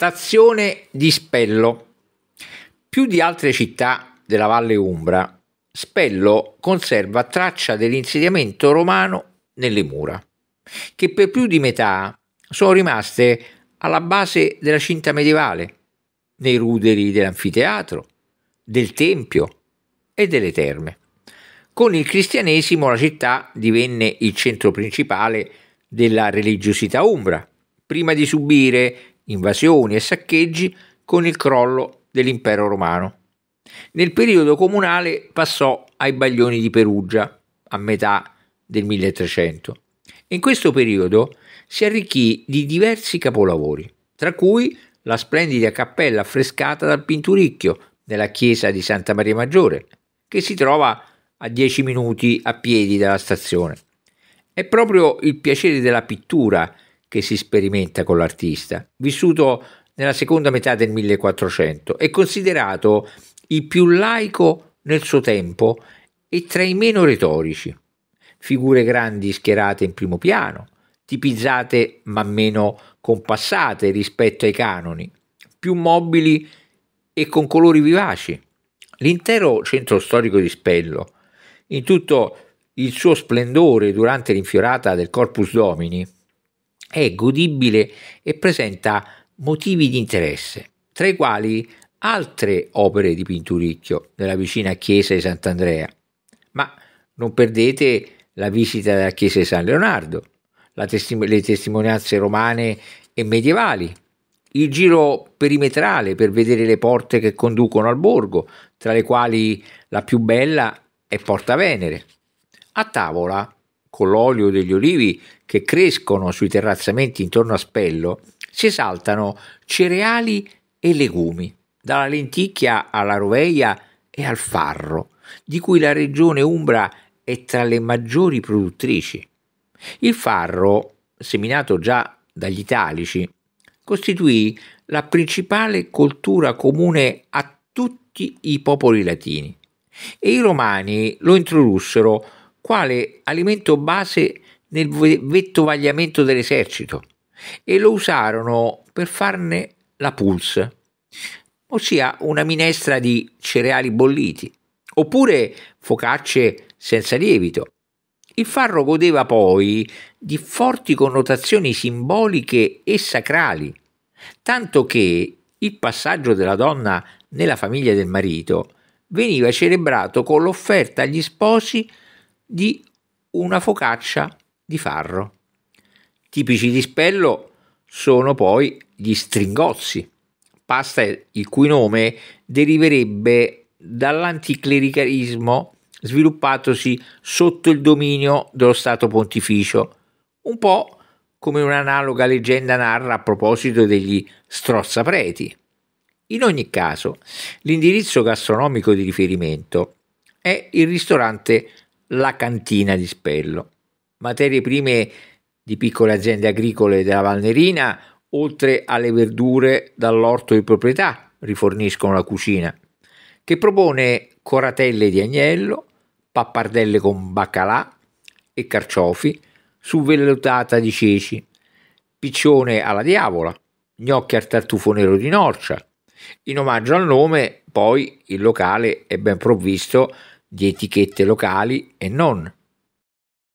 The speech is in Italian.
Stazione di Spello. Più di altre città della Valle Umbra, Spello conserva traccia dell'insediamento romano nelle mura, che per più di metà sono rimaste alla base della cinta medievale, nei ruderi dell'anfiteatro, del tempio e delle terme. Con il cristianesimo la città divenne il centro principale della religiosità umbra, prima di subire invasioni e saccheggi con il crollo dell'impero romano. Nel periodo comunale passò ai Baglioni di Perugia, a metà del 1300. In questo periodo si arricchì di diversi capolavori, tra cui la splendida cappella affrescata dal Pinturicchio nella chiesa di Santa Maria Maggiore, che si trova a 10 minuti a piedi dalla stazione. È proprio il piacere della pittura che si sperimenta con l'artista, vissuto nella seconda metà del 1400 e considerato il più laico nel suo tempo e tra i meno retorici. Figure grandi schierate in primo piano, tipizzate ma meno compassate rispetto ai canoni, più mobili e con colori vivaci. L'intero centro storico di Spello, in tutto il suo splendore durante l'infiorata del Corpus Domini, è godibile e presenta motivi di interesse, tra i quali altre opere di Pinturicchio nella vicina chiesa di Sant'Andrea. Ma non perdete la visita della chiesa di San Leonardo, testim- le testimonianze romane e medievali, il giro perimetrale per vedere le porte che conducono al borgo, tra le quali la più bella è Porta Venere. A tavola con l'olio degli olivi che crescono sui terrazzamenti intorno a Spello, si esaltano cereali e legumi, dalla lenticchia alla roveia e al farro, di cui la regione Umbra è tra le maggiori produttrici. Il farro, seminato già dagli italici, costituì la principale coltura comune a tutti i popoli latini e i romani lo introdussero quale alimento base nel vettovagliamento dell'esercito e lo usarono per farne la pulse, ossia una minestra di cereali bolliti, oppure focacce senza lievito. Il farro godeva poi di forti connotazioni simboliche e sacrali, tanto che il passaggio della donna nella famiglia del marito veniva celebrato con l'offerta agli sposi di una focaccia di farro. Tipici di Spello sono poi gli stringozzi, pasta il cui nome deriverebbe dall'anticlericalismo sviluppatosi sotto il dominio dello Stato pontificio, un po' come un'analoga leggenda narra a proposito degli strozzapreti. In ogni caso, l'indirizzo gastronomico di riferimento è il ristorante la cantina di Spello. Materie prime di piccole aziende agricole della Valnerina, oltre alle verdure dall'orto di proprietà, riforniscono la cucina, che propone coratelle di agnello, pappardelle con baccalà e carciofi, su di ceci, piccione alla diavola, gnocchi al tartufo nero di Norcia. In omaggio al nome, poi il locale è ben provvisto di etichette locali e non.